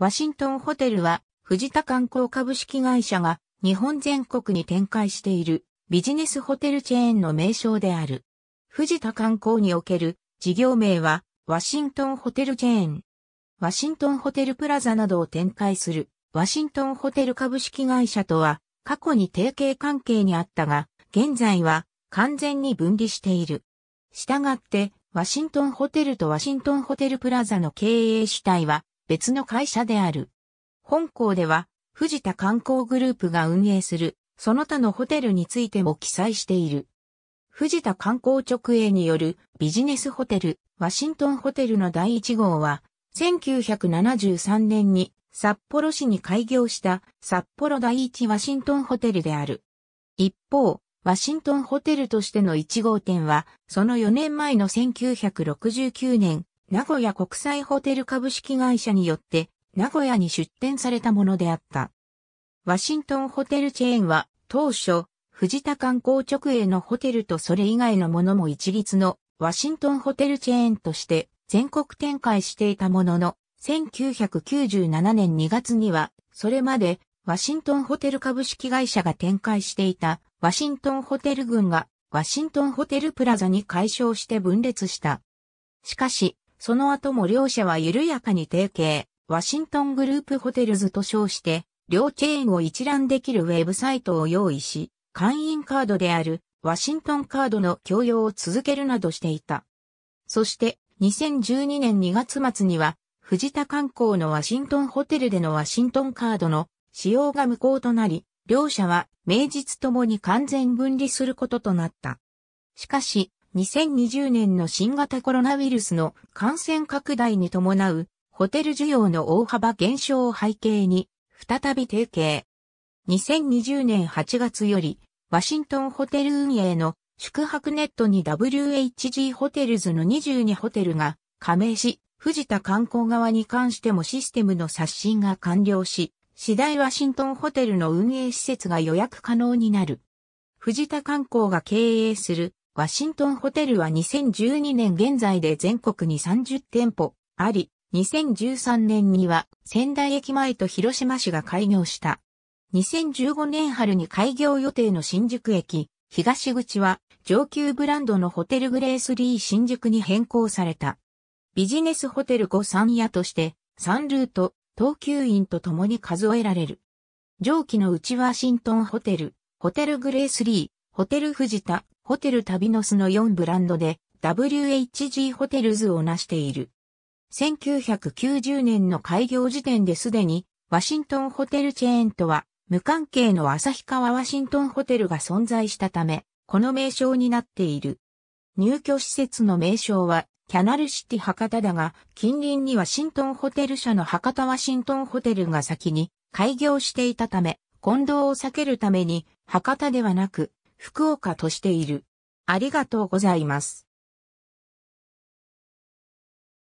ワシントンホテルは、藤田観光株式会社が日本全国に展開しているビジネスホテルチェーンの名称である。藤田観光における事業名は、ワシントンホテルチェーン。ワシントンホテルプラザなどを展開するワシントンホテル株式会社とは、過去に提携関係にあったが、現在は完全に分離している。したがって、ワシントンホテルとワシントンホテルプラザの経営主体は別の会社である。本校では、藤田観光グループが運営する、その他のホテルについても記載している。藤田観光直営によるビジネスホテル、ワシントンホテルの第1号は、1973年に札幌市に開業した札幌第一ワシントンホテルである。一方、ワシントンホテルとしての1号店は、その4年前の1969年名古屋国際ホテル株式会社によって名古屋に出店されたものであった。ワシントンホテルチェーンは当初、藤田観光直営のホテルとそれ以外のものも一律のワシントンホテルチェーンとして全国展開していたものの、1997年2月には、それまでワシントンホテル株式会社が展開していたワシントンホテル群がワシントンホテルプラザに解消して分裂した。しかし、その後も両社は緩やかに提携、ワシントングループホテルズと称して、両チェーンを一覧できるウェブサイトを用意し、会員カードであるワシントンカードの供用を続けるなどしていた。そして2012年2月末には藤田観光のワシントンホテルでのワシントンカードの使用が無効となり、両社は名実ともに完全分離することとなった。しかし、2020年の新型コロナウイルスの感染拡大に伴うホテル需要の大幅減少を背景に再び提携。2020年8月よりワシントンホテル運営の宿泊ネットに WHG ホテルズの22ホテルが加盟し、藤田観光側に関してもシステムの刷新が完了し、次第ワシントンホテルの運営施設が予約可能になる。藤田観光が経営するワシントンホテルは2012年現在で全国に30店舗あり、2013年には仙台駅前と広島市が開業した。2015年春に開業予定の新宿駅、東口は上級ブランドのホテルグレースリー新宿に変更された。ビジネスホテル5三夜として、ンルート、東急院と共に数えられる。上記の内ワシントンホテル、ホテルグレースリー、ホテル藤田、ホテル旅の巣の4ブランドで WHG ホテルズを成している。1990年の開業時点ですでにワシントンホテルチェーンとは無関係の旭川ワシントンホテルが存在したため、この名称になっている。入居施設の名称はキャナルシティ博多だが、近隣にワシントンホテル社の博多ワシントンホテルが先に開業していたため、混同を避けるために、博多ではなく、福岡としている。ありがとうございます。